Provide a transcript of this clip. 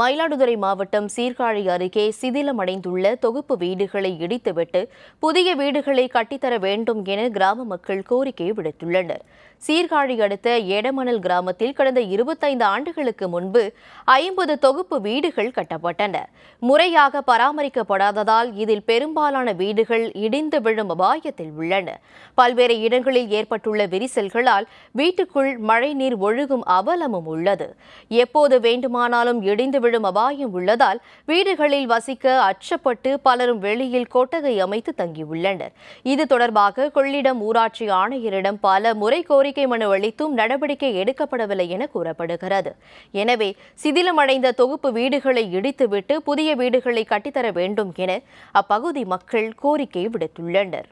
மயிலாடுதுறை மாவட்டம் சீர்காழி அருகே சிதிலமடைந்துள்ள தொகுப்பு வீடுகளை இடித்துவிட்டு புதிய வீடுகளை கட்டித்தர வேண்டும் என கிராம மக்கள் கோரிக்கை விடுத்துள்ளனர் சீர்காழி அடுத்த ஏடமணல் கிராமத்தில் கடந்த இருபத்தைந்து ஆண்டுகளுக்கு முன்பு ஐம்பது தொகுப்பு வீடுகள் கட்டப்பட்டன முறையாக பராமரிக்கப்படாததால் இதில் பெரும்பாலான வீடுகள் இடிந்து விழும் அபாயத்தில் உள்ளன பல்வேறு இடங்களில் ஏற்பட்டுள்ள விரிசல்களால் வீட்டுக்குள் மழைநீர் ஒழுகும் அவலமும் உள்ளது எப்போது வேண்டுமானாலும் இடிந்து விழும் அபாயம் உள்ளதால் வீடுகளில் வசிக்க அச்சப்பட்டு பலரும் வெளியில் கொட்டகை அமைத்து தங்கியுள்ளனர் இது தொடர்பாக கொள்ளிடம் ஊராட்சி ஆணையரிடம் பல முறை கோரிக்கை மனு அளித்தும் நடவடிக்கை எடுக்கப்படவில்லை என கூறப்படுகிறது எனவே சிதிலமடைந்த தொகுப்பு வீடுகளை இடித்துவிட்டு புதிய வீடுகளை கட்டித்தர வேண்டும் என அப்பகுதி மக்கள் கோரிக்கை விடுத்துள்ளனர்